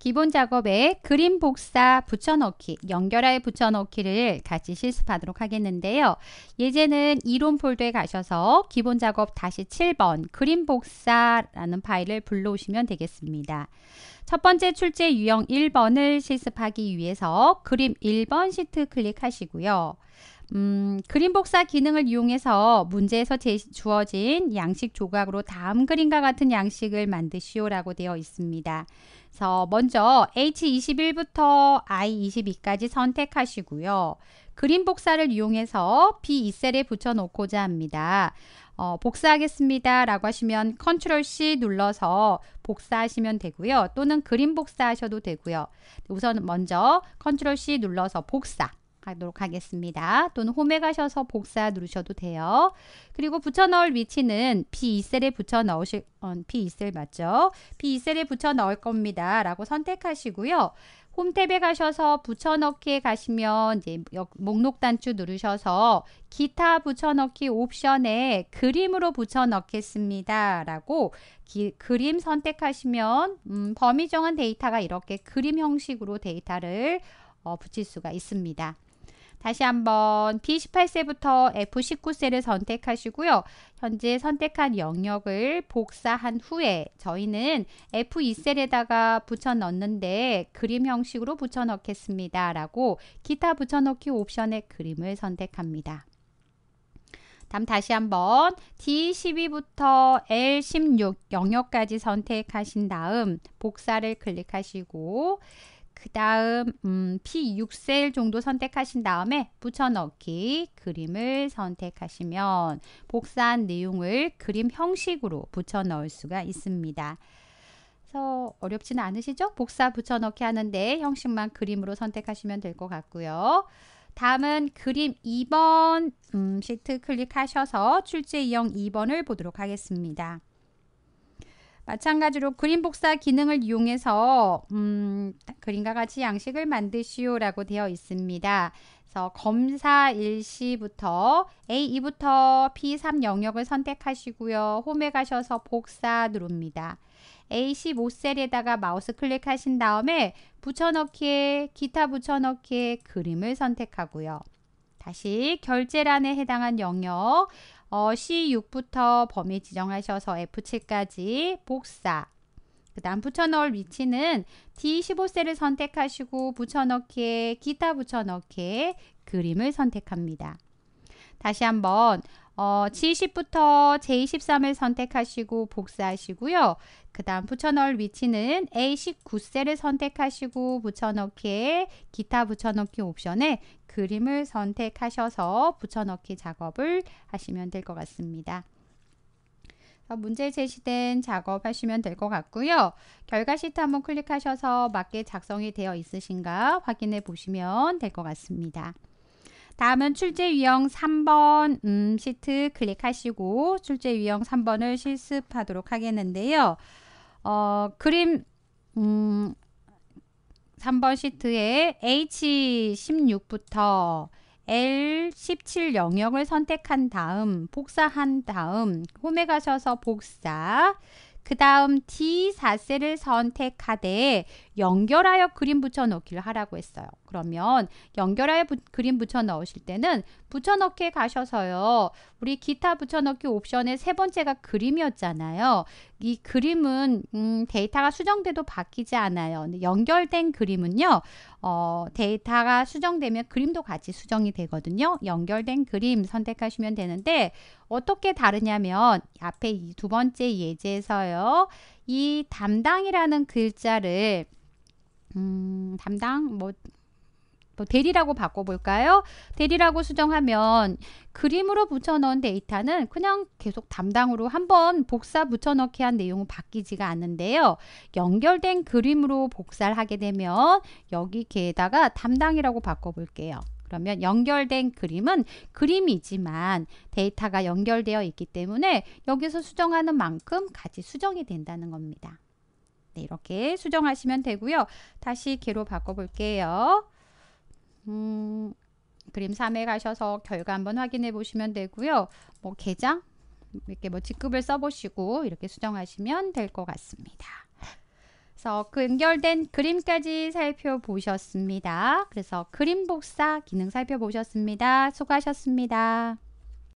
기본 작업에 그림 복사 붙여넣기, 연결하여 붙여넣기를 같이 실습하도록 하겠는데요. 예제는 이론 폴더에 가셔서 기본 작업 다시 7번 그림 복사라는 파일을 불러오시면 되겠습니다. 첫 번째 출제 유형 1번을 실습하기 위해서 그림 1번 시트 클릭하시고요. 음, 그림 복사 기능을 이용해서 문제에서 제시, 주어진 양식 조각으로 다음 그림과 같은 양식을 만드시오라고 되어 있습니다. 그래서 먼저 H21부터 I22까지 선택하시고요. 그림 복사를 이용해서 B2셀에 붙여놓고자 합니다. 어, 복사하겠습니다 라고 하시면 컨트롤 C 눌러서 복사하시면 되고요. 또는 그림 복사하셔도 되고요. 우선 먼저 컨트롤 C 눌러서 복사 가도록 하겠습니다. 또는 홈에 가셔서 복사 누르셔도 돼요. 그리고 붙여넣을 위치는 B2셀에 붙여넣으실 어, B2셀 맞죠? B2셀에 붙여넣을 겁니다. 라고 선택하시고요. 홈탭에 가셔서 붙여넣기에 가시면 이제 목록 단추 누르셔서 기타 붙여넣기 옵션에 그림으로 붙여넣겠습니다. 라고 기, 그림 선택하시면 음, 범위 정한 데이터가 이렇게 그림 형식으로 데이터를 어, 붙일 수가 있습니다. 다시 한번 p 1 8셀부터 f 1 9셀을 선택하시고요. 현재 선택한 영역을 복사한 후에 저희는 F2셀에다가 붙여 넣는데 그림 형식으로 붙여 넣겠습니다. 라고 기타 붙여 넣기 옵션의 그림을 선택합니다. 다음 다시 한번 D12부터 L16 영역까지 선택하신 다음 복사를 클릭하시고 그 다음 음, P6셀 정도 선택하신 다음에 붙여넣기 그림을 선택하시면 복사한 내용을 그림 형식으로 붙여넣을 수가 있습니다. 그래서 어렵지는 않으시죠? 복사 붙여넣기 하는데 형식만 그림으로 선택하시면 될 것 같고요. 다음은 그림 2번 음, 시트 클릭하셔서 출제 유형 2번을 보도록 하겠습니다. 마찬가지로 그림 복사 기능을 이용해서 음, 그림과 같이 양식을 만드시오라고 되어 있습니다. 그래서 검사 일시부터 A2부터 P3 영역을 선택하시고요. 홈에 가셔서 복사 누릅니다. A15셀에다가 마우스 클릭하신 다음에 붙여넣기에 기타 붙여넣기에 그림을 선택하고요. 다시 결제란에 해당한 영역 어, C6부터 범위 지정하셔서 F7까지 복사 그 다음 붙여넣을 위치는 D15셀을 선택하시고 붙여넣기에 기타 붙여넣기에 그림을 선택합니다. 다시 한번 어, G10부터 J13을 선택하시고 복사하시고요. 그 다음 붙여넣을 위치는 A19셀을 선택하시고 붙여넣기에 기타 붙여넣기 옵션에 그림을 선택하셔서 붙여넣기 작업을 하시면 될 것 같습니다. 문제 제시된 작업 하시면 될 것 같고요. 결과 시트 한번 클릭하셔서 맞게 작성이 되어 있으신가 확인해 보시면 될 것 같습니다. 다음은 출제 유형 3번 음, 시트 클릭하시고 출제 유형 3번을 실습하도록 하겠는데요. 어, 그림 음, 3번 시트에 H16부터 L17 영역을 선택한 다음 복사한 다음 홈에 가셔서 복사 그 다음 D4셀을 선택하되 연결하여 그림 붙여넣기를 하라고 했어요. 그러면 연결하여 부, 그림 붙여 넣으실 때는 붙여넣기에 가셔서요. 우리 기타 붙여넣기 옵션의 세 번째가 그림이었잖아요. 이 그림은 음, 데이터가 수정돼도 바뀌지 않아요. 근데 연결된 그림은요. 어, 데이터가 수정되면 그림도 같이 수정이 되거든요. 연결된 그림 선택하시면 되는데 어떻게 다르냐면 앞에 이 두 번째 예제에서요. 이 담당이라는 글자를 음, 담당 뭐 대리라고 바꿔볼까요? 대리라고 수정하면 그림으로 붙여넣은 데이터는 그냥 계속 담당으로 한 번 복사 붙여넣기 한 내용은 바뀌지가 않는데요. 연결된 그림으로 복사를 하게 되면 여기 개에다가 담당이라고 바꿔볼게요. 그러면 연결된 그림은 그림이지만 데이터가 연결되어 있기 때문에 여기서 수정하는 만큼 같이 수정이 된다는 겁니다. 네, 이렇게 수정하시면 되고요. 다시 개로 바꿔볼게요. 그림 3에 가셔서 결과 한번 확인해 보시면 되고요. 뭐 계장 이렇게 뭐 직급을 써보시고 이렇게 수정하시면 될 것 같습니다. 그래서 그 연결된 그림까지 살펴보셨습니다. 그래서 그림 복사 기능 살펴보셨습니다. 수고하셨습니다.